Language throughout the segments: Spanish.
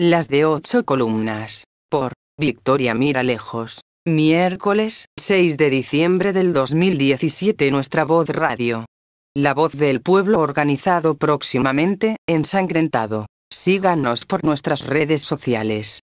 Las de ocho columnas. Por Victoria Mira Lejos. Miércoles 6 de diciembre del 2017 Nuestra Voz Radio. La voz del pueblo organizado próximamente, ensangrentado. Síganos por nuestras redes sociales.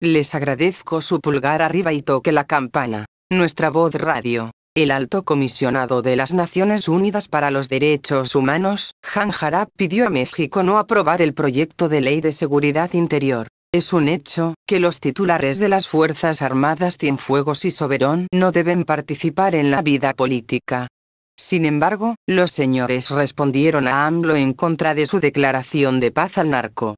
Les agradezco su pulgar arriba y toque la campana. Nuestra Voz Radio. El alto comisionado de las Naciones Unidas para los Derechos Humanos, Han Jara, pidió a México no aprobar el proyecto de ley de seguridad interior. Es un hecho, que los titulares de las Fuerzas Armadas Cienfuegos y Soberón no deben participar en la vida política. Sin embargo, los señores respondieron a AMLO en contra de su declaración de paz al narco.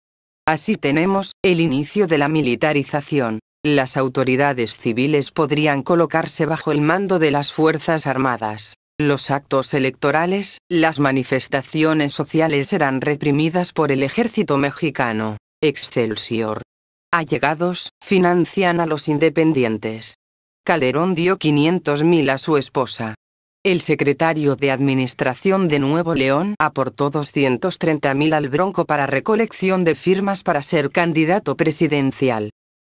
Así tenemos, el inicio de la militarización las autoridades civiles podrían colocarse bajo el mando de las Fuerzas Armadas. Los actos electorales, las manifestaciones sociales serán reprimidas por el ejército mexicano. Excelsior. Allegados, financian a los independientes. Calderón dio 500.000 a su esposa. El secretario de Administración de Nuevo León aportó 230.000 al Bronco para recolección de firmas para ser candidato presidencial.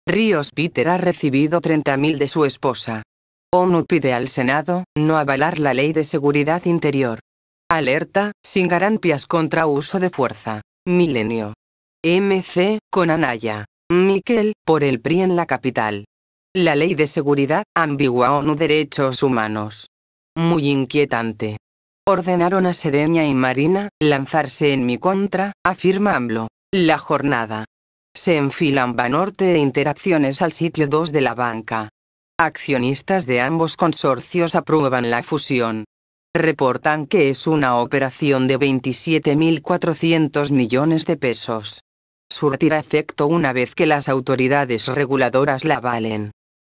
Ríos Peter ha recibido 30.000 de su esposa. ONU pide al Senado no avalar la ley de seguridad interior. Alerta, sin garantías contra uso de fuerza. Milenio. MC, con Anaya. Miquel, por el PRI en la capital. La ley de seguridad, ambigua ONU Derechos Humanos. Muy inquietante. Ordenaron a Sedeña y Marina lanzarse en mi contra, afirma La jornada. Se enfilan Banorte e Interacciones al sitio 2 de la banca. Accionistas de ambos consorcios aprueban la fusión. Reportan que es una operación de 27.400 millones de pesos. Surtirá efecto una vez que las autoridades reguladoras la valen.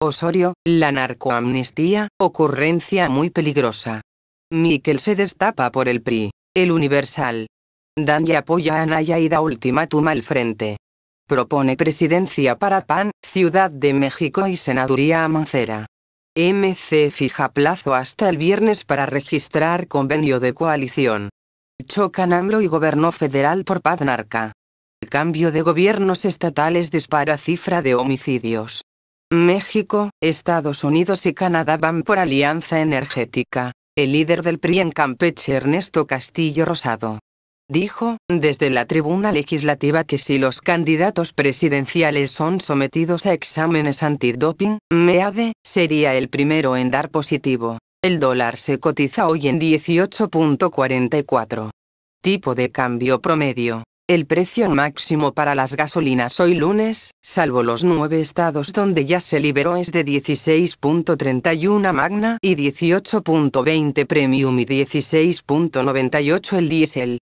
Osorio, la narcoamnistía, ocurrencia muy peligrosa. Miquel se destapa por el PRI, el Universal. y apoya a Anaya y da ultimátum al frente. Propone presidencia para PAN, Ciudad de México y senaduría a Mancera. MC fija plazo hasta el viernes para registrar convenio de coalición. Chocan AMLO y gobierno federal por Padnarca. El cambio de gobiernos estatales dispara cifra de homicidios. México, Estados Unidos y Canadá van por alianza energética. El líder del PRI en Campeche Ernesto Castillo Rosado dijo, desde la tribuna legislativa que si los candidatos presidenciales son sometidos a exámenes antidoping, MEADE, sería el primero en dar positivo. El dólar se cotiza hoy en 18.44. Tipo de cambio promedio. El precio máximo para las gasolinas hoy lunes, salvo los nueve estados donde ya se liberó, es de 16.31 magna y 18.20 premium y 16.98 el diésel.